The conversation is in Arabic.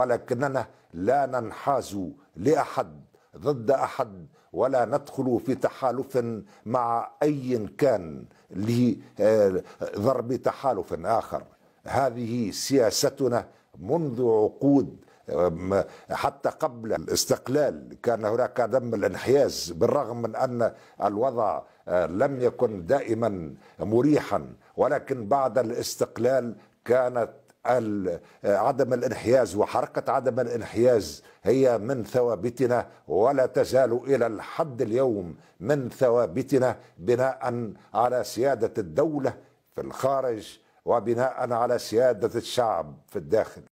ولكننا لا ننحاز لاحد ضد احد ولا ندخل في تحالف مع اي كان لضرب تحالف اخر هذه سياستنا منذ عقود حتى قبل الاستقلال كان هناك عدم الانحياز بالرغم من ان الوضع لم يكن دائما مريحا ولكن بعد الاستقلال كانت آه، عدم الانحياز وحركة عدم الانحياز هي من ثوابتنا ولا تزال إلى الحد اليوم من ثوابتنا بناء على سيادة الدولة في الخارج وبناء على سيادة الشعب في الداخل